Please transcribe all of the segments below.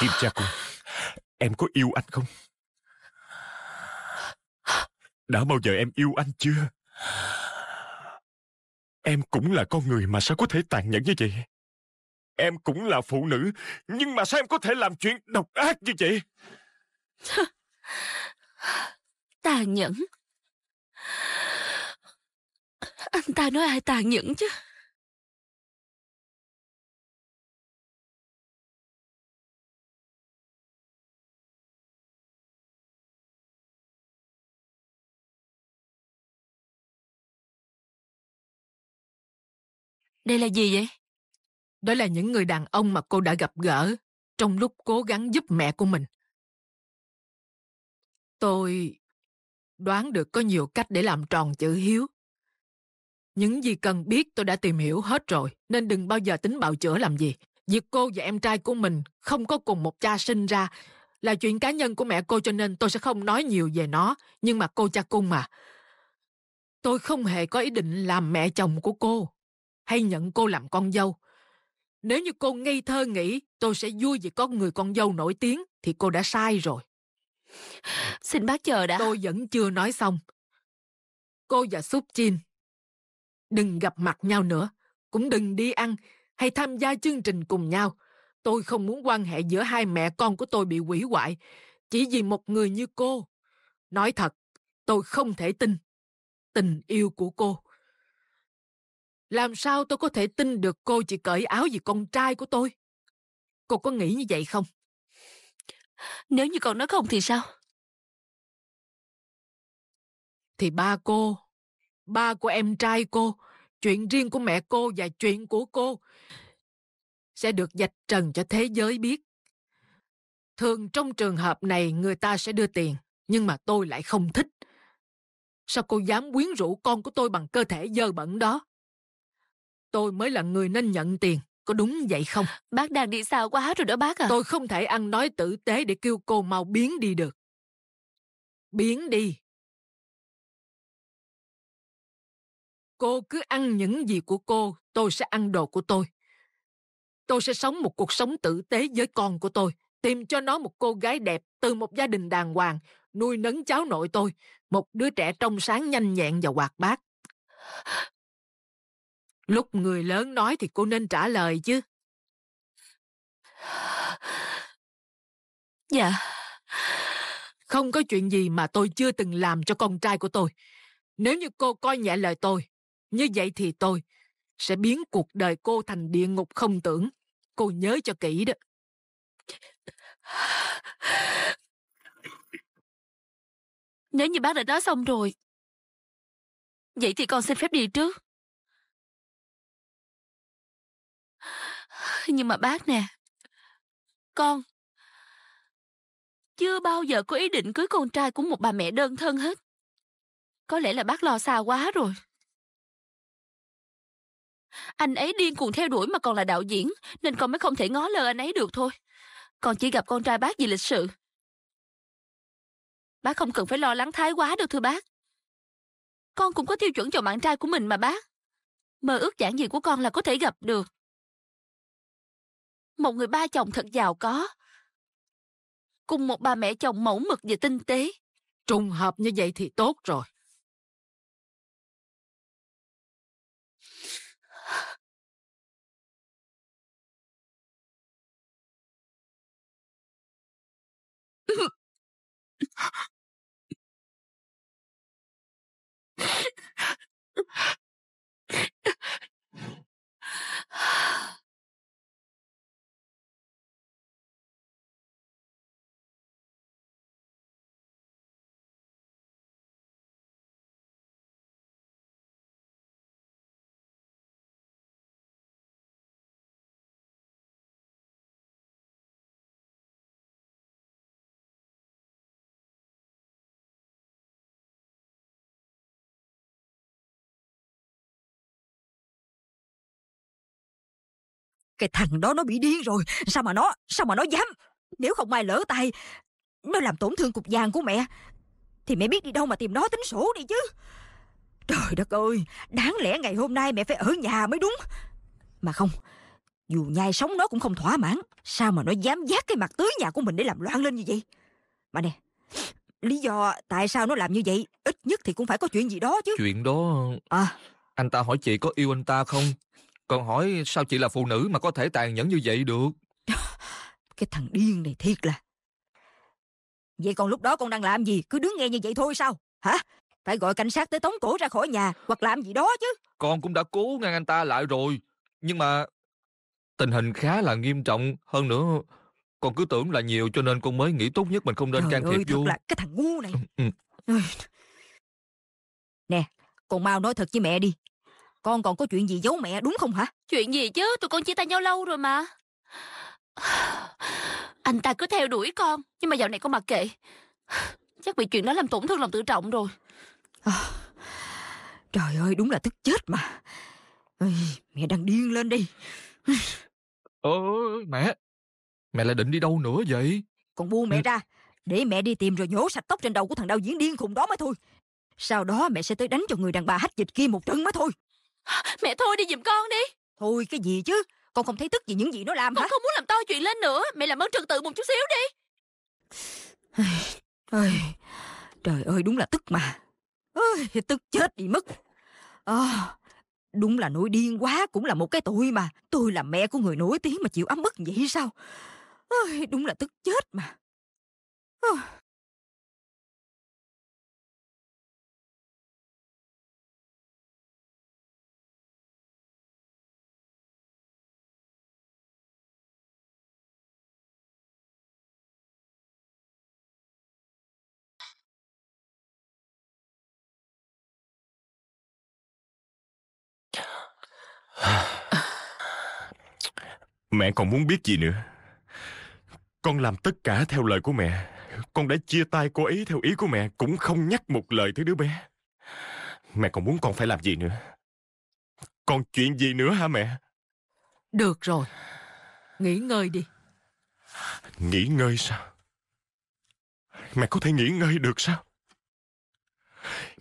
Kim cha cô Em có yêu anh không Đã bao giờ em yêu anh chưa Em cũng là con người mà sao có thể tàn nhẫn như vậy Em cũng là phụ nữ Nhưng mà sao em có thể làm chuyện độc ác như vậy Tàn nhẫn Anh ta nói ai tàn nhẫn chứ Đây là gì vậy? Đó là những người đàn ông mà cô đã gặp gỡ trong lúc cố gắng giúp mẹ của mình. Tôi đoán được có nhiều cách để làm tròn chữ hiếu. Những gì cần biết tôi đã tìm hiểu hết rồi, nên đừng bao giờ tính bào chữa làm gì. Việc cô và em trai của mình không có cùng một cha sinh ra là chuyện cá nhân của mẹ cô cho nên tôi sẽ không nói nhiều về nó, nhưng mà cô cha cung mà. Tôi không hề có ý định làm mẹ chồng của cô hay nhận cô làm con dâu. Nếu như cô ngây thơ nghĩ tôi sẽ vui vì có người con dâu nổi tiếng thì cô đã sai rồi. Xin bác chờ đã. Tôi vẫn chưa nói xong. Cô và Súp Chin đừng gặp mặt nhau nữa, cũng đừng đi ăn hay tham gia chương trình cùng nhau. Tôi không muốn quan hệ giữa hai mẹ con của tôi bị hủy hoại chỉ vì một người như cô. Nói thật, tôi không thể tin tình yêu của cô làm sao tôi có thể tin được cô chỉ cởi áo vì con trai của tôi cô có nghĩ như vậy không nếu như cậu nói không thì sao thì ba cô ba của em trai cô chuyện riêng của mẹ cô và chuyện của cô sẽ được dạch trần cho thế giới biết thường trong trường hợp này người ta sẽ đưa tiền nhưng mà tôi lại không thích sao cô dám quyến rũ con của tôi bằng cơ thể dơ bẩn đó Tôi mới là người nên nhận tiền, có đúng vậy không? Bác đang đi xa quá rồi đó bác à. Tôi không thể ăn nói tử tế để kêu cô mau biến đi được. Biến đi. Cô cứ ăn những gì của cô, tôi sẽ ăn đồ của tôi. Tôi sẽ sống một cuộc sống tử tế với con của tôi, tìm cho nó một cô gái đẹp từ một gia đình đàng hoàng, nuôi nấng cháu nội tôi, một đứa trẻ trong sáng nhanh nhẹn và hoạt bát. Lúc người lớn nói thì cô nên trả lời chứ. Dạ. Không có chuyện gì mà tôi chưa từng làm cho con trai của tôi. Nếu như cô coi nhẹ lời tôi, như vậy thì tôi sẽ biến cuộc đời cô thành địa ngục không tưởng. Cô nhớ cho kỹ đó. Nếu như bác đã nói xong rồi, vậy thì con xin phép đi trước. Nhưng mà bác nè, con chưa bao giờ có ý định cưới con trai của một bà mẹ đơn thân hết. Có lẽ là bác lo xa quá rồi. Anh ấy điên cuồng theo đuổi mà còn là đạo diễn, nên con mới không thể ngó lơ anh ấy được thôi. Con chỉ gặp con trai bác vì lịch sự. Bác không cần phải lo lắng thái quá đâu thưa bác. Con cũng có tiêu chuẩn cho bạn trai của mình mà bác. Mơ ước giản dị của con là có thể gặp được một người ba chồng thật giàu có cùng một bà mẹ chồng mẫu mực và tinh tế trùng hợp như vậy thì tốt rồi Cái thằng đó nó bị điên rồi Sao mà nó Sao mà nó dám Nếu không ai lỡ tay Nó làm tổn thương cục vàng của mẹ Thì mẹ biết đi đâu mà tìm nó tính sổ đi chứ Trời đất ơi Đáng lẽ ngày hôm nay mẹ phải ở nhà mới đúng Mà không Dù nhai sống nó cũng không thỏa mãn Sao mà nó dám dát cái mặt tới nhà của mình Để làm loạn lên như vậy Mà nè Lý do tại sao nó làm như vậy Ít nhất thì cũng phải có chuyện gì đó chứ Chuyện đó À anh ta hỏi chị có yêu anh ta không con hỏi sao chị là phụ nữ mà có thể tàn nhẫn như vậy được? Cái thằng điên này thiệt là... Vậy còn lúc đó con đang làm gì? Cứ đứng nghe như vậy thôi sao? Hả? Phải gọi cảnh sát tới tống cổ ra khỏi nhà hoặc làm gì đó chứ. Con cũng đã cố ngăn anh ta lại rồi. Nhưng mà tình hình khá là nghiêm trọng. Hơn nữa, con cứ tưởng là nhiều cho nên con mới nghĩ tốt nhất mình không nên Trời can thiệp ơi, vô. là cái thằng ngu này. Ừ. Nè, con mau nói thật với mẹ đi con còn có chuyện gì giấu mẹ đúng không hả? Chuyện gì chứ, tụi con chia tay nhau lâu rồi mà. Anh ta cứ theo đuổi con, nhưng mà dạo này con mặc kệ. Chắc bị chuyện đó làm tổn thương lòng tự trọng rồi. À, trời ơi, đúng là tức chết mà. Ây, mẹ đang điên lên đi. Ôi, mẹ, mẹ lại định đi đâu nữa vậy? Con buông mẹ ừ. ra, để mẹ đi tìm rồi nhổ sạch tóc trên đầu của thằng đạo diễn điên khùng đó mới thôi. Sau đó mẹ sẽ tới đánh cho người đàn bà hách dịch kia một trận mới thôi. Mẹ thôi đi giùm con đi Thôi cái gì chứ Con không thấy tức gì những gì nó làm con hả Con không muốn làm to chuyện lên nữa Mẹ làm ơn trật tự một chút xíu đi Ôi, Trời ơi đúng là tức mà Ôi, Tức chết đi mất à, Đúng là nổi điên quá cũng là một cái tội mà Tôi là mẹ của người nổi tiếng mà chịu ấm bức vậy sao Ôi, Đúng là tức chết mà Ôi. Ờ. Mẹ còn muốn biết gì nữa Con làm tất cả theo lời của mẹ Con đã chia tay cô ấy theo ý của mẹ Cũng không nhắc một lời tới đứa bé Mẹ còn muốn con phải làm gì nữa Còn chuyện gì nữa hả mẹ Được rồi Nghỉ ngơi đi Nghỉ ngơi sao Mẹ có thể nghỉ ngơi được sao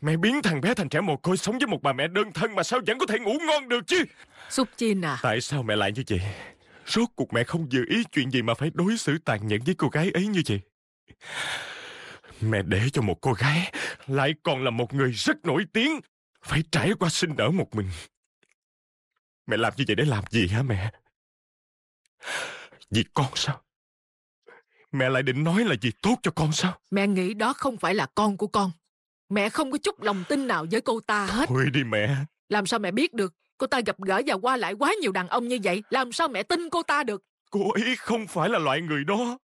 Mẹ biến thằng bé thành trẻ mồ côi sống với một bà mẹ đơn thân mà sao vẫn có thể ngủ ngon được chứ? Súc Chin à. Tại sao mẹ lại như vậy? Rốt cuộc mẹ không dự ý chuyện gì mà phải đối xử tàn nhẫn với cô gái ấy như vậy. Mẹ để cho một cô gái lại còn là một người rất nổi tiếng phải trải qua sinh nở một mình. Mẹ làm như vậy để làm gì hả mẹ? Vì con sao? Mẹ lại định nói là gì tốt cho con sao? Mẹ nghĩ đó không phải là con của con. Mẹ không có chút lòng tin nào với cô ta hết. Thôi đi mẹ. Làm sao mẹ biết được? Cô ta gặp gỡ và qua lại quá nhiều đàn ông như vậy. Làm sao mẹ tin cô ta được? Cô ấy không phải là loại người đó.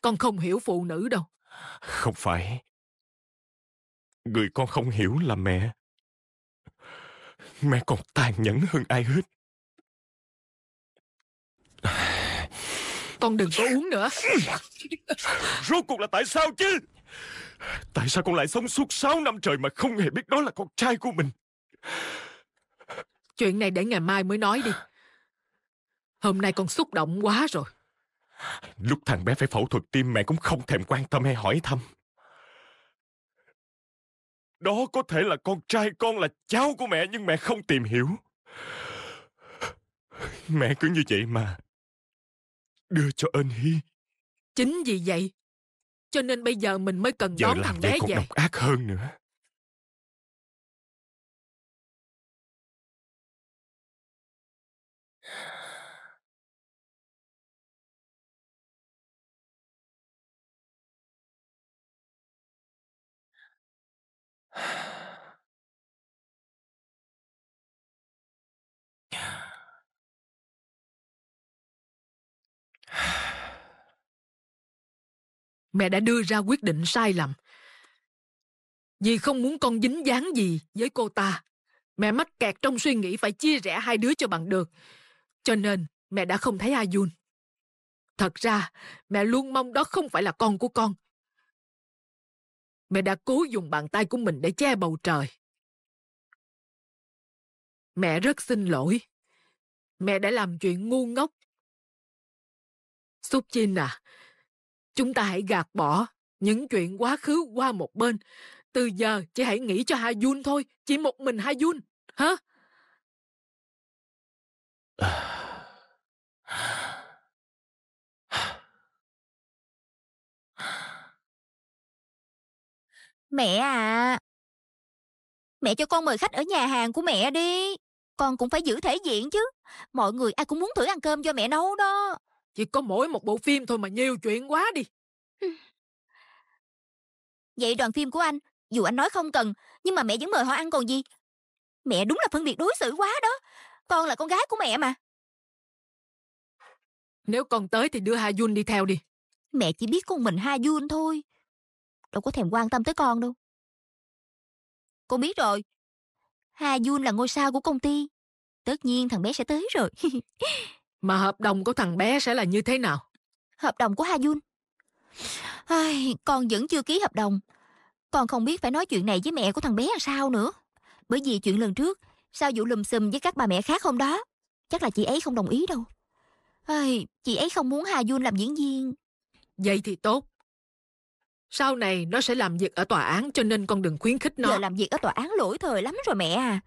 Con không hiểu phụ nữ đâu. Không phải. Người con không hiểu là mẹ. Mẹ còn tàn nhẫn hơn ai hết. Con đừng có uống nữa Rốt cuộc là tại sao chứ Tại sao con lại sống suốt 6 năm trời Mà không hề biết đó là con trai của mình Chuyện này để ngày mai mới nói đi Hôm nay con xúc động quá rồi Lúc thằng bé phải phẫu thuật tim mẹ cũng không thèm quan tâm hay hỏi thăm Đó có thể là con trai con là cháu của mẹ Nhưng mẹ không tìm hiểu Mẹ cứ như vậy mà đưa cho anh hi chính vì vậy cho nên bây giờ mình mới cần giờ đón thằng bé vậy còn về. độc ác hơn nữa mẹ đã đưa ra quyết định sai lầm vì không muốn con dính dáng gì với cô ta mẹ mắc kẹt trong suy nghĩ phải chia rẽ hai đứa cho bằng được cho nên mẹ đã không thấy a jun thật ra mẹ luôn mong đó không phải là con của con mẹ đã cố dùng bàn tay của mình để che bầu trời mẹ rất xin lỗi mẹ đã làm chuyện ngu ngốc súp chin à Chúng ta hãy gạt bỏ những chuyện quá khứ qua một bên. Từ giờ chỉ hãy nghĩ cho Hai Jun thôi, chỉ một mình Hai Jun, hả? Mẹ à, mẹ cho con mời khách ở nhà hàng của mẹ đi. Con cũng phải giữ thể diện chứ. Mọi người ai cũng muốn thử ăn cơm do mẹ nấu đó. Chỉ có mỗi một bộ phim thôi mà nhiều chuyện quá đi. Vậy đoàn phim của anh, dù anh nói không cần, nhưng mà mẹ vẫn mời họ ăn còn gì. Mẹ đúng là phân biệt đối xử quá đó. Con là con gái của mẹ mà. Nếu con tới thì đưa Ha Jun đi theo đi. Mẹ chỉ biết con mình Ha Jun thôi. Đâu có thèm quan tâm tới con đâu. Con biết rồi. Ha Jun là ngôi sao của công ty. Tất nhiên thằng bé sẽ tới rồi. mà hợp đồng của thằng bé sẽ là như thế nào hợp đồng của ha jun Ai, con vẫn chưa ký hợp đồng con không biết phải nói chuyện này với mẹ của thằng bé làm sao nữa bởi vì chuyện lần trước sao vụ lùm xùm với các bà mẹ khác hôm đó chắc là chị ấy không đồng ý đâu Ai, chị ấy không muốn hà jun làm diễn viên vậy thì tốt sau này nó sẽ làm việc ở tòa án cho nên con đừng khuyến khích nó giờ làm việc ở tòa án lỗi thời lắm rồi mẹ à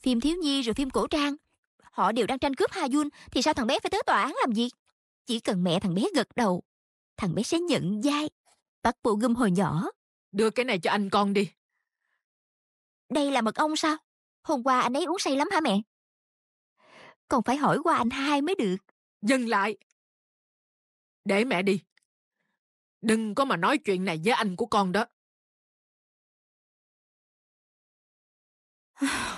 phim thiếu nhi rồi phim cổ trang họ đều đang tranh cướp Ha Jun thì sao thằng bé phải tới tòa án làm gì? Chỉ cần mẹ thằng bé gật đầu, thằng bé sẽ nhận dai. Bắt bộ gum hồi nhỏ. Đưa cái này cho anh con đi. Đây là mật ong sao? Hôm qua anh ấy uống say lắm hả mẹ? Còn phải hỏi qua anh hai mới được. Dừng lại. Để mẹ đi. Đừng có mà nói chuyện này với anh của con đó.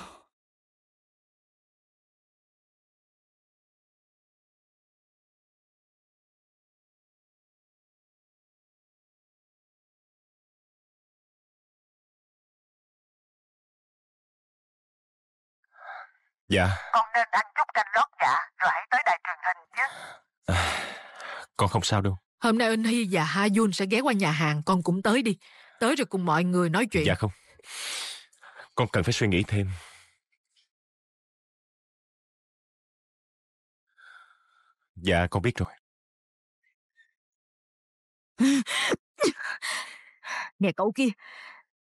Dạ. Con nên ăn chút canh lót dạ rồi hãy tới đài truyền hình chứ. À, con không sao đâu. Hôm nay Anh Hy và Ha Jun sẽ ghé qua nhà hàng, con cũng tới đi. Tới rồi cùng mọi người nói chuyện. Dạ không. Con cần phải suy nghĩ thêm. Dạ con biết rồi. Nè cậu kia,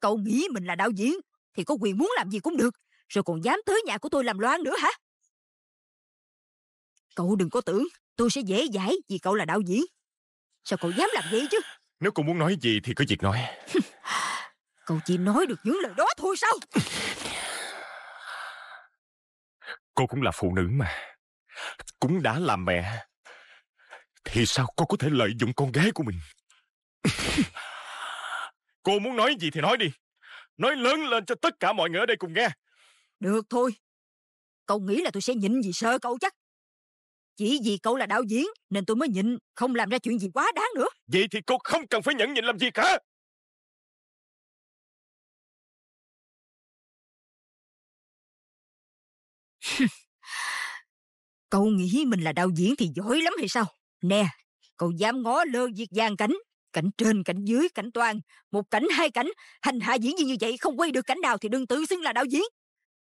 cậu nghĩ mình là đạo diễn thì có quyền muốn làm gì cũng được rồi còn dám tới nhà của tôi làm loan nữa hả cậu đừng có tưởng tôi sẽ dễ dãi vì cậu là đạo diễn sao cậu dám làm vậy chứ nếu cậu muốn nói gì thì cứ việc nói cậu chỉ nói được những lời đó thôi sao cô cũng là phụ nữ mà cũng đã làm mẹ thì sao cô có thể lợi dụng con gái của mình cô muốn nói gì thì nói đi nói lớn lên cho tất cả mọi người ở đây cùng nghe được thôi. Cậu nghĩ là tôi sẽ nhịn vì sợ cậu chắc. Chỉ vì cậu là đạo diễn nên tôi mới nhịn, không làm ra chuyện gì quá đáng nữa. Vậy thì cô không cần phải nhận nhịn làm gì cả. cậu nghĩ mình là đạo diễn thì giỏi lắm hay sao? Nè, cậu dám ngó lơ việc gian cảnh. Cảnh trên, cảnh dưới, cảnh toàn. Một cảnh, hai cảnh. Hành hạ diễn viên như vậy không quay được cảnh nào thì đừng tự xưng là đạo diễn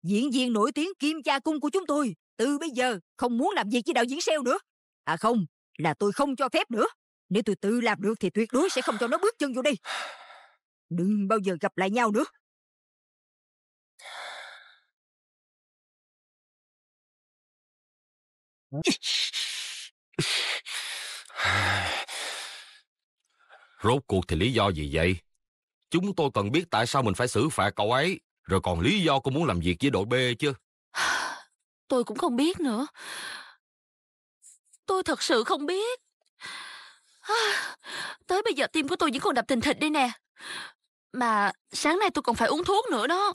diễn viên nổi tiếng kim cha cung của chúng tôi từ bây giờ không muốn làm việc với đạo diễn SEO nữa à không là tôi không cho phép nữa nếu tôi tự làm được thì tuyệt đối sẽ không cho nó bước chân vô đây đừng bao giờ gặp lại nhau nữa Rốt cuộc thì lý do gì vậy? Chúng tôi cần biết tại sao mình phải xử phạt cậu ấy. Rồi còn lý do cô muốn làm việc với đội B chứ? Tôi cũng không biết nữa. Tôi thật sự không biết. tới bây giờ tim của tôi vẫn còn đập thình thịch đây nè. Mà sáng nay tôi còn phải uống thuốc nữa đó.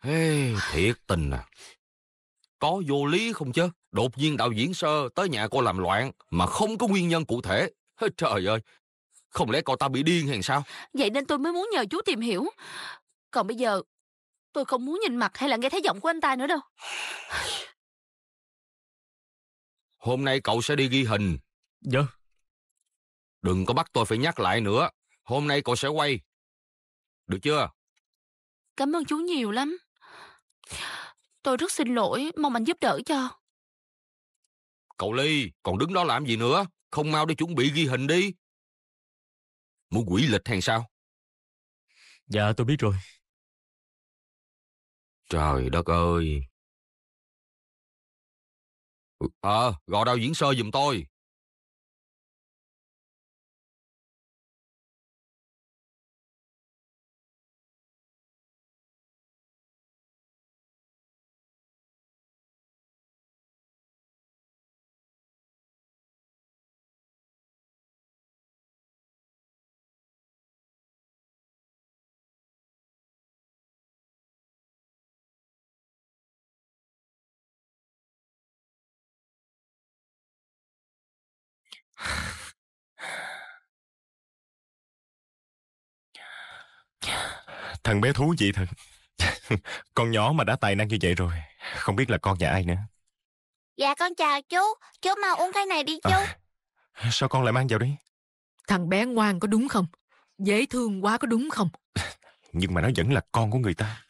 Hey, thiệt tình à. Có vô lý không chứ? Đột nhiên đạo diễn sơ tới nhà cô làm loạn mà không có nguyên nhân cụ thể. Trời ơi, không lẽ cậu ta bị điên hay sao? Vậy nên tôi mới muốn nhờ chú tìm hiểu. Còn bây giờ Tôi không muốn nhìn mặt hay là nghe thấy giọng của anh ta nữa đâu. Hôm nay cậu sẽ đi ghi hình. Dạ. Đừng có bắt tôi phải nhắc lại nữa. Hôm nay cậu sẽ quay. Được chưa? Cảm ơn chú nhiều lắm. Tôi rất xin lỗi, mong anh giúp đỡ cho. Cậu Ly, còn đứng đó làm gì nữa? Không mau đi chuẩn bị ghi hình đi. Muốn quỷ lịch hay sao? Dạ, tôi biết rồi. Trời đất ơi! Ờ, à, gọi đạo diễn sơ giùm tôi. Thằng bé thú vị thật. con nhỏ mà đã tài năng như vậy rồi, không biết là con nhà ai nữa. Dạ con chào chú, chú mau uống cái này đi chú. À, sao con lại mang vào đấy? Thằng bé ngoan có đúng không? Dễ thương quá có đúng không? Nhưng mà nó vẫn là con của người ta.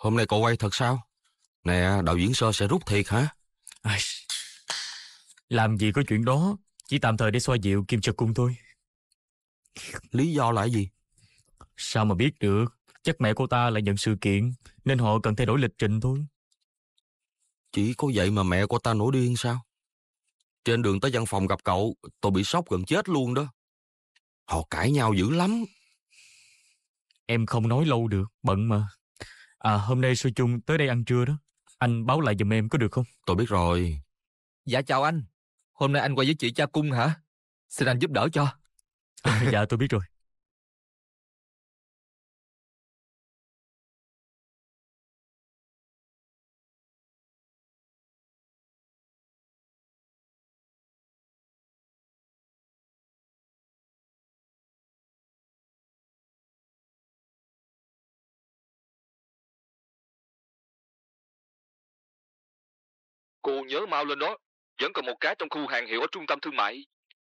Hôm nay cậu quay thật sao? Nè, đạo diễn sơ sẽ rút thiệt hả? À, làm gì có chuyện đó, chỉ tạm thời để xoa dịu Kim Trật Cung thôi. Lý do là gì? Sao mà biết được, chắc mẹ cô ta lại nhận sự kiện, nên họ cần thay đổi lịch trình thôi. Chỉ có vậy mà mẹ cô ta nổi điên sao? Trên đường tới văn phòng gặp cậu, tôi bị sốc gần chết luôn đó. Họ cãi nhau dữ lắm. Em không nói lâu được, bận mà. À, hôm nay sư chung tới đây ăn trưa đó. Anh báo lại giùm em có được không? Tôi biết rồi. Dạ chào anh. Hôm nay anh qua với chị cha cung hả? Xin anh giúp đỡ cho. À, dạ tôi biết rồi. Cô nhớ mau lên đó, vẫn còn một cái trong khu hàng hiệu ở trung tâm thương mại.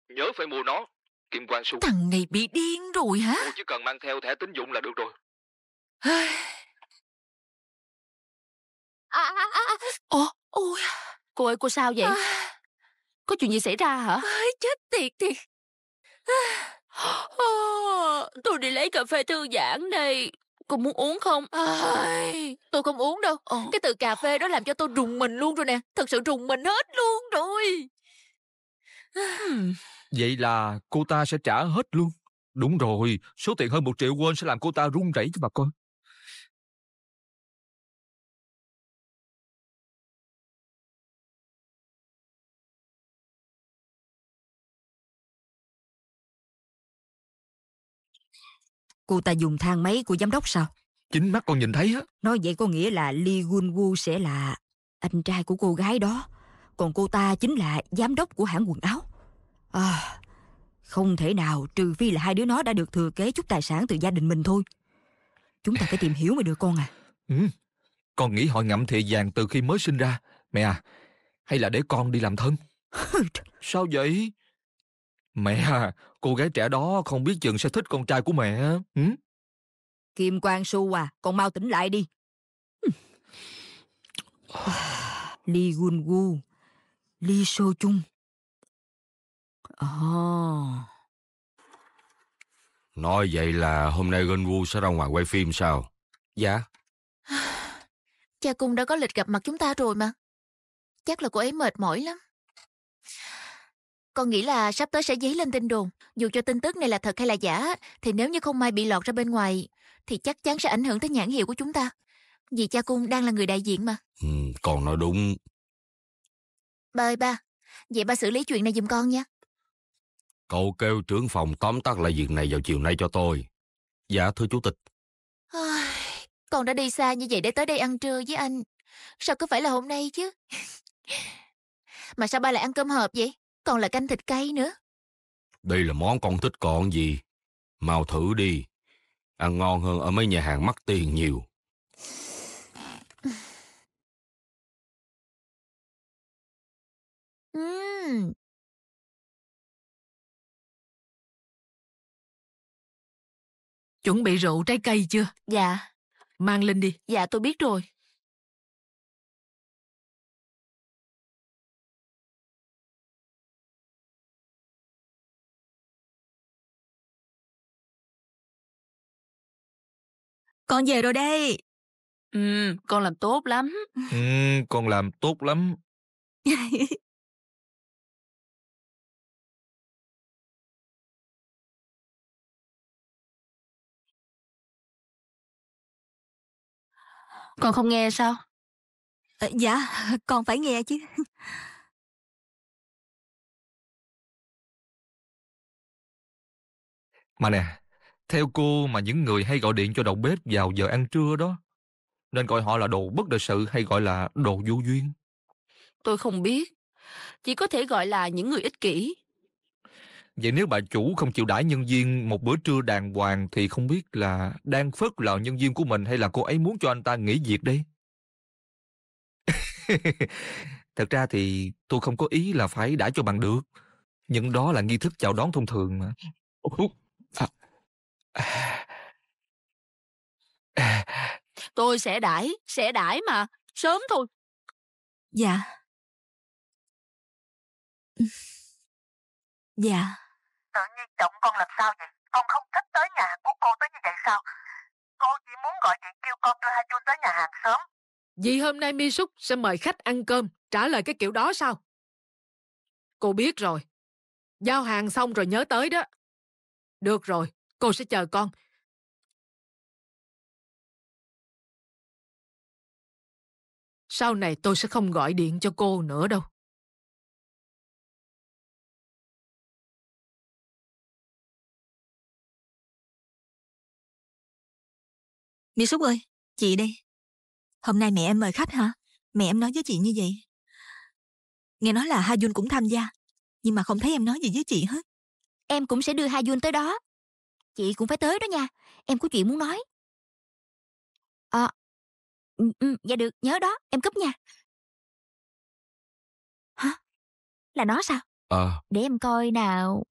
Nhớ phải mua nó. Kim Quang Su. Thằng này bị điên rồi hả? Cô chỉ cần mang theo thẻ tín dụng là được rồi. À, ôi. Cô ơi, cô sao vậy? Có chuyện gì xảy ra hả? chết tiệt thiệt. tôi đi lấy cà phê thư giãn đây. Cô muốn uống không? Ai, tôi không uống đâu. Ờ. Cái từ cà phê đó làm cho tôi rùng mình luôn rồi nè. Thật sự rùng mình hết luôn rồi. Vậy là cô ta sẽ trả hết luôn. Đúng rồi, số tiền hơn một triệu won sẽ làm cô ta run rẩy cho bà coi. Cô ta dùng thang máy của giám đốc sao? Chính mắt con nhìn thấy á. Nói vậy có nghĩa là Lee Gun Woo sẽ là anh trai của cô gái đó. Còn cô ta chính là giám đốc của hãng quần áo. À, không thể nào trừ phi là hai đứa nó đã được thừa kế chút tài sản từ gia đình mình thôi. Chúng ta phải tìm hiểu mới được con à. Ừ. Con nghĩ họ ngậm thìa vàng từ khi mới sinh ra. Mẹ à, hay là để con đi làm thân? Sao vậy? Mẹ, à, cô gái trẻ đó không biết chừng sẽ thích con trai của mẹ. Ừ? Kim Quang Su à, con mau tỉnh lại đi. Lee Gun Gu, Lee So Chung. Ồ. Ờ. Nói vậy là hôm nay Gun Wu sẽ ra ngoài quay phim sao? Dạ. Cha Cung đã có lịch gặp mặt chúng ta rồi mà. Chắc là cô ấy mệt mỏi lắm. Con nghĩ là sắp tới sẽ dấy lên tin đồn, dù cho tin tức này là thật hay là giả, thì nếu như không may bị lọt ra bên ngoài, thì chắc chắn sẽ ảnh hưởng tới nhãn hiệu của chúng ta. Vì cha cung đang là người đại diện mà. Ừ, con nói đúng. Ba ơi ba, vậy ba xử lý chuyện này giùm con nha. Cậu kêu trưởng phòng tóm tắt lại việc này vào chiều nay cho tôi. Dạ thưa chủ tịch. con đã đi xa như vậy để tới đây ăn trưa với anh. Sao cứ phải là hôm nay chứ? mà sao ba lại ăn cơm hộp vậy? còn là canh thịt cay nữa. Đây là món con thích còn gì. Mau thử đi. Ăn ngon hơn ở mấy nhà hàng mắc tiền nhiều. Uhm. Chuẩn bị rượu trái cây chưa? Dạ. Mang lên đi. Dạ tôi biết rồi. Con về rồi đây. Ừ, con làm tốt lắm. Ừ, con làm tốt lắm. Con không nghe sao? À, dạ, con phải nghe chứ. Mà nè, theo cô mà những người hay gọi điện cho đầu bếp vào giờ ăn trưa đó, nên gọi họ là đồ bất đời sự hay gọi là đồ vô duyên. Tôi không biết, chỉ có thể gọi là những người ích kỷ. Vậy nếu bà chủ không chịu đãi nhân viên một bữa trưa đàng hoàng thì không biết là đang phớt lờ nhân viên của mình hay là cô ấy muốn cho anh ta nghỉ việc đi Thật ra thì tôi không có ý là phải đãi cho bằng được. Nhưng đó là nghi thức chào đón thông thường mà. Tôi sẽ đãi, sẽ đãi mà, sớm thôi. Dạ. Dạ. Tự nhiên chồng con làm sao vậy? Con không thích tới nhà của cô tới như vậy sao? Cô chỉ muốn gọi điện kêu con đưa hai chú tới nhà hàng sớm. Vì hôm nay mi Súc sẽ mời khách ăn cơm, trả lời cái kiểu đó sao? Cô biết rồi. Giao hàng xong rồi nhớ tới đó. Được rồi, Cô sẽ chờ con. Sau này tôi sẽ không gọi điện cho cô nữa đâu. mi Xúc ơi, chị đây. Hôm nay mẹ em mời khách hả? Mẹ em nói với chị như vậy. Nghe nói là Ha Jun cũng tham gia, nhưng mà không thấy em nói gì với chị hết. Em cũng sẽ đưa Ha Jun tới đó. Chị cũng phải tới đó nha, em có chuyện muốn nói. Ờ, à, ừ, dạ được, nhớ đó, em cúp nha. Hả? Là nó sao? Ờ. Để em coi nào.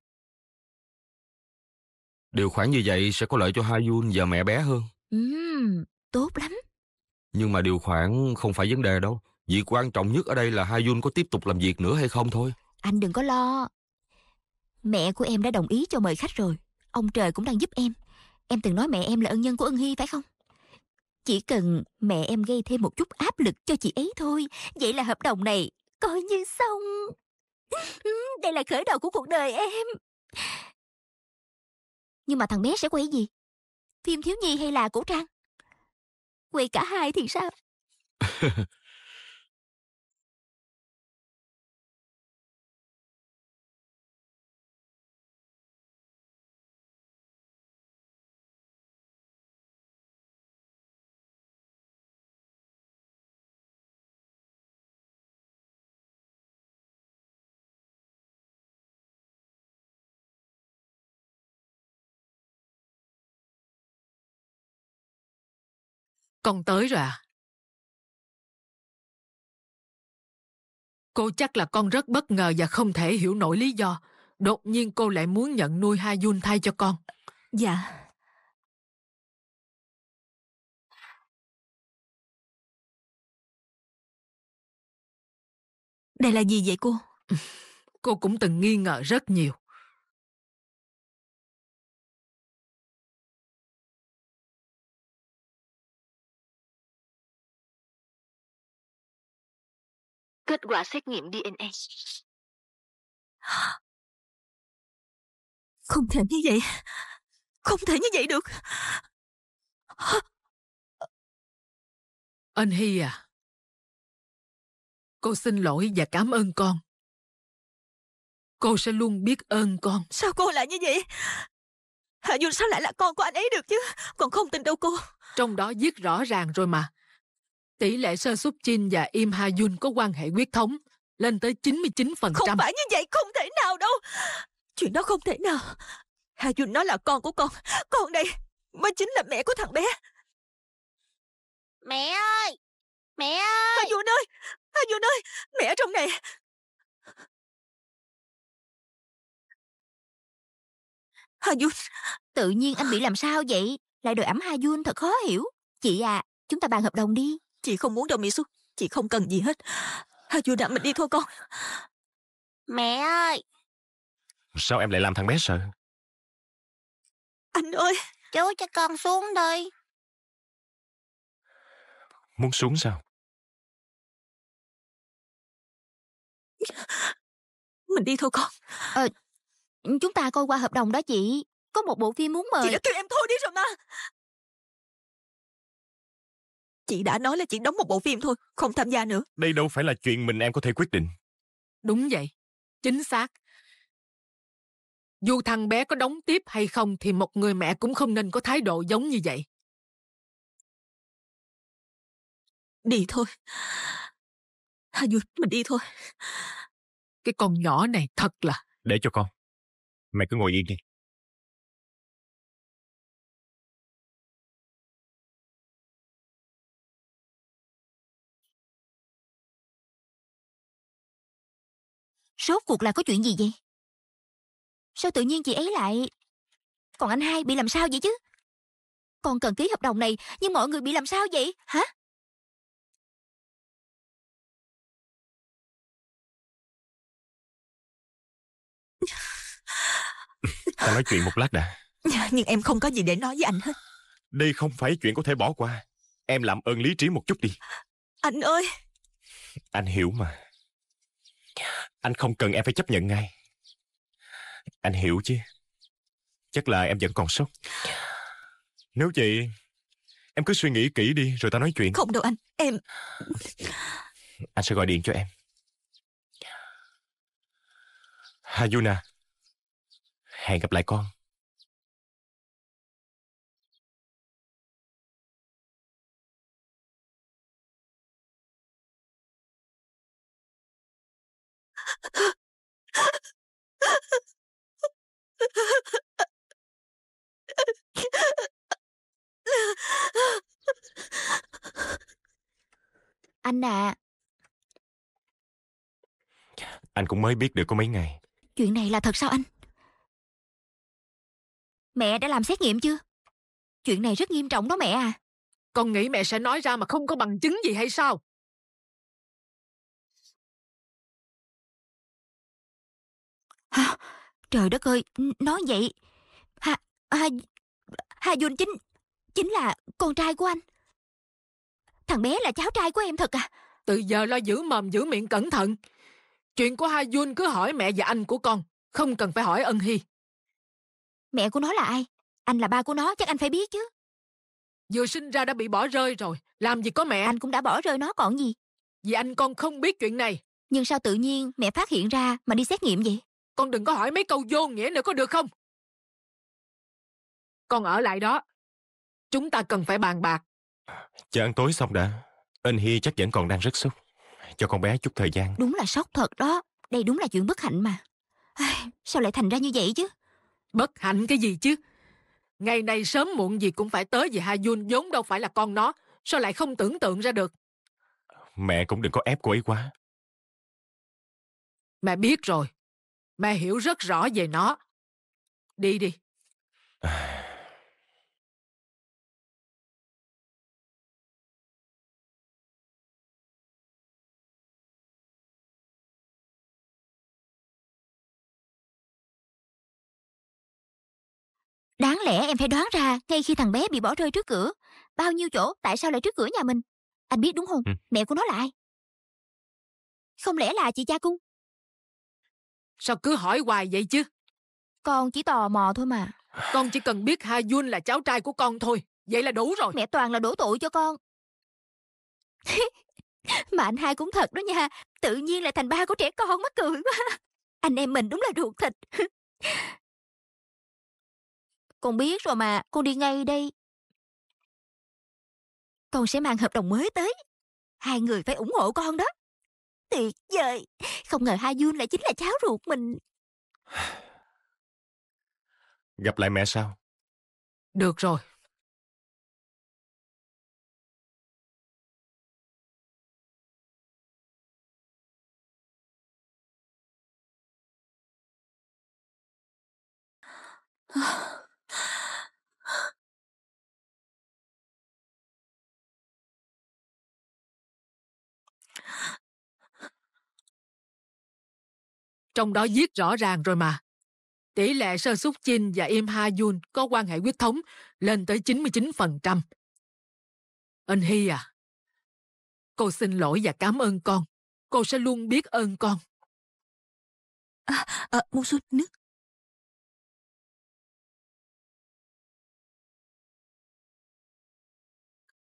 Điều khoản như vậy sẽ có lợi cho Hai Hayun và mẹ bé hơn. Ừ, tốt lắm. Nhưng mà điều khoản không phải vấn đề đâu. Việc quan trọng nhất ở đây là Hai Hayun có tiếp tục làm việc nữa hay không thôi. Anh đừng có lo. Mẹ của em đã đồng ý cho mời khách rồi. Ông trời cũng đang giúp em Em từng nói mẹ em là ân nhân của ân hy phải không Chỉ cần mẹ em gây thêm một chút áp lực cho chị ấy thôi Vậy là hợp đồng này coi như xong Đây là khởi đầu của cuộc đời em Nhưng mà thằng bé sẽ quay gì Phim thiếu nhi hay là cổ trang Quay cả hai thì sao Con tới rồi à? Cô chắc là con rất bất ngờ và không thể hiểu nổi lý do. Đột nhiên cô lại muốn nhận nuôi Ha Jun thay cho con. Dạ. Đây là gì vậy cô? Cô cũng từng nghi ngờ rất nhiều. kết quả xét nghiệm DNA. Không thể như vậy. Không thể như vậy được. Anh Hy à, cô xin lỗi và cảm ơn con. Cô sẽ luôn biết ơn con. Sao cô lại như vậy? Hạ Dung sao lại là con của anh ấy được chứ? Còn không tin đâu cô. Trong đó viết rõ ràng rồi mà tỷ lệ sơ xuất chin và Im Ha Yun có quan hệ huyết thống lên tới 99%. Không phải như vậy, không thể nào đâu. Chuyện đó không thể nào. Hà Yun nói là con của con. Con đây mới chính là mẹ của thằng bé. Mẹ ơi! Mẹ ơi! ha Yun ơi! Hà Yun ơi! Mẹ ở trong này! ha Yun! Tự nhiên anh bị làm sao vậy? Lại đòi ẩm Hà Yun thật khó hiểu. Chị à, chúng ta bàn hợp đồng đi. Chị không muốn đâu mỹ Misu Chị không cần gì hết Hãy vô đặng mình đi thôi con Mẹ ơi Sao em lại làm thằng bé sợ Anh ơi Chú cho con xuống đi Muốn xuống sao Mình đi thôi con Ờ Chúng ta coi qua hợp đồng đó chị Có một bộ phim muốn mời Chị đã kêu em thôi đi rồi mà Chị đã nói là chị đóng một bộ phim thôi, không tham gia nữa. Đây đâu phải là chuyện mình em có thể quyết định. Đúng vậy, chính xác. Dù thằng bé có đóng tiếp hay không thì một người mẹ cũng không nên có thái độ giống như vậy. Đi thôi. Hà Duy, mình đi thôi. Cái con nhỏ này thật là... Để cho con. Mày cứ ngồi yên đi. Rốt cuộc là có chuyện gì vậy? Sao tự nhiên chị ấy lại... Còn anh hai bị làm sao vậy chứ? Con cần ký hợp đồng này, nhưng mọi người bị làm sao vậy? Hả? Ta nói chuyện một lát đã. Nhưng em không có gì để nói với anh hết. Đây không phải chuyện có thể bỏ qua. Em làm ơn lý trí một chút đi. Anh ơi! Anh hiểu mà. Anh không cần em phải chấp nhận ngay. Anh hiểu chứ. Chắc là em vẫn còn sốc. Nếu chị... Em cứ suy nghĩ kỹ đi rồi ta nói chuyện. Không đâu anh, em... Anh sẽ gọi điện cho em. Hayuna, hẹn gặp lại con. Anh à Anh cũng mới biết được có mấy ngày Chuyện này là thật sao anh Mẹ đã làm xét nghiệm chưa Chuyện này rất nghiêm trọng đó mẹ à Con nghĩ mẹ sẽ nói ra mà không có bằng chứng gì hay sao Trời đất ơi, nói vậy. Hà, Hà, Hà Dun chính, chính là con trai của anh. Thằng bé là cháu trai của em thật à? Từ giờ lo giữ mầm giữ miệng cẩn thận. Chuyện của Hà Dun cứ hỏi mẹ và anh của con, không cần phải hỏi Ân Hy. Mẹ của nó là ai? Anh là ba của nó, chắc anh phải biết chứ. Vừa sinh ra đã bị bỏ rơi rồi, làm gì có mẹ. Anh cũng đã bỏ rơi nó còn gì. Vì anh con không biết chuyện này. Nhưng sao tự nhiên mẹ phát hiện ra mà đi xét nghiệm vậy? con đừng có hỏi mấy câu vô nghĩa nữa có được không con ở lại đó chúng ta cần phải bàn bạc à, chờ ăn tối xong đã anh hi chắc vẫn còn đang rất sốt cho con bé chút thời gian đúng là sốc thật đó đây đúng là chuyện bất hạnh mà Ai, sao lại thành ra như vậy chứ bất hạnh cái gì chứ ngày này sớm muộn gì cũng phải tới về hà dun vốn đâu phải là con nó sao lại không tưởng tượng ra được mẹ cũng đừng có ép cô ấy quá mẹ biết rồi mẹ hiểu rất rõ về nó đi đi Đáng lẽ em phải đoán ra ngay khi thằng bé bị bỏ rơi trước cửa. Bao nhiêu chỗ, tại sao lại trước cửa nhà mình? Anh biết đúng không? Ừ. Mẹ của nó là ai? Không lẽ là chị cha cung? Sao cứ hỏi hoài vậy chứ? Con chỉ tò mò thôi mà. Con chỉ cần biết Ha Jun là cháu trai của con thôi. Vậy là đủ rồi. Mẹ toàn là đổ tội cho con. mà anh hai cũng thật đó nha. Tự nhiên lại thành ba của trẻ con mắc cười quá. Anh em mình đúng là ruột thịt. con biết rồi mà, con đi ngay đây. Con sẽ mang hợp đồng mới tới. Hai người phải ủng hộ con đó tuyệt vời Không ngờ hai Jun lại chính là cháu ruột mình Gặp lại mẹ sao? Được rồi ờ. trong đó viết rõ ràng rồi mà. Tỷ lệ Sơ Súc Chin và Im Ha Yun có quan hệ huyết thống lên tới 99%. Anh Hy à, cô xin lỗi và cảm ơn con. Cô sẽ luôn biết ơn con. À, à, một chút nước.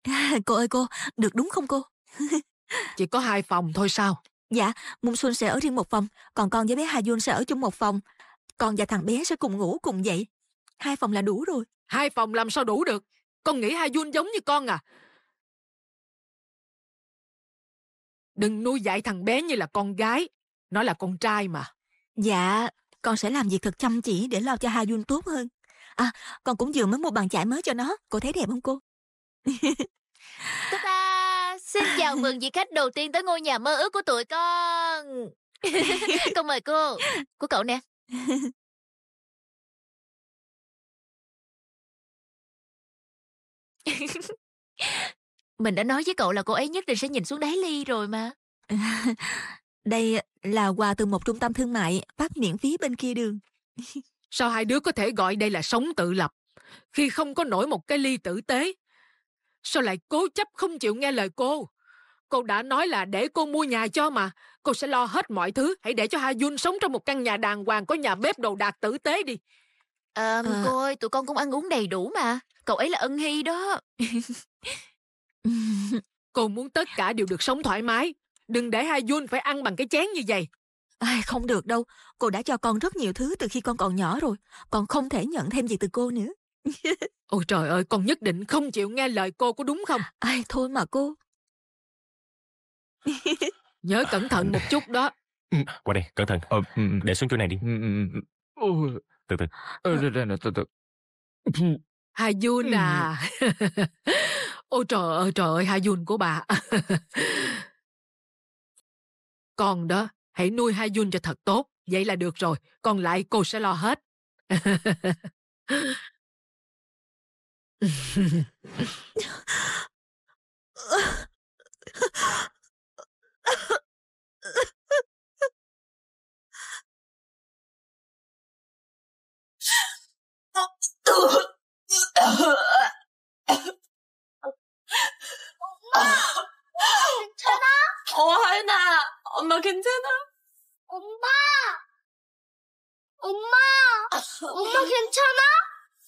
À, cô ơi cô, được đúng không cô? Chỉ có hai phòng thôi sao? Dạ, Mung Sun sẽ ở riêng một phòng, còn con với bé Hà Jun sẽ ở chung một phòng. Con và thằng bé sẽ cùng ngủ cùng dậy. Hai phòng là đủ rồi. Hai phòng làm sao đủ được? Con nghĩ Hà Jun giống như con à? Đừng nuôi dạy thằng bé như là con gái. Nó là con trai mà. Dạ, con sẽ làm việc thật chăm chỉ để lo cho Hà Jun tốt hơn. À, con cũng vừa mới mua bàn chải mới cho nó. Cô thấy đẹp không cô? Ta-da! Xin chào mừng vị khách đầu tiên tới ngôi nhà mơ ước của tụi con. con mời cô. Của cậu nè. Mình đã nói với cậu là cô ấy nhất định sẽ nhìn xuống đáy ly rồi mà. Đây là quà từ một trung tâm thương mại phát miễn phí bên kia đường. Sao hai đứa có thể gọi đây là sống tự lập? Khi không có nổi một cái ly tử tế, sao lại cố chấp không chịu nghe lời cô cô đã nói là để cô mua nhà cho mà cô sẽ lo hết mọi thứ hãy để cho ha jun sống trong một căn nhà đàng hoàng có nhà bếp đồ đạc tử tế đi à, à. cô ơi tụi con cũng ăn uống đầy đủ mà cậu ấy là ân hy đó cô muốn tất cả đều được sống thoải mái đừng để ha jun phải ăn bằng cái chén như vậy Ai, không được đâu cô đã cho con rất nhiều thứ từ khi con còn nhỏ rồi con không thể nhận thêm gì từ cô nữa Ôi trời ơi, con nhất định không chịu nghe lời cô có đúng không? Ai thôi mà cô. Nhớ cẩn thận một chút đó. Ừ, qua đây, cẩn thận. Ờ, ừ, ừ, để xuống chỗ này đi. Từ từ. Từ từ. Hayun à. Ôi trời ơi, trời ơi, Jun của bà. Con đó, hãy nuôi Jun cho thật tốt. Vậy là được rồi, còn lại cô sẽ lo hết. 어, 하윤아. 엄마 괜찮아? 엄마! 엄마! 엄마 괜찮아?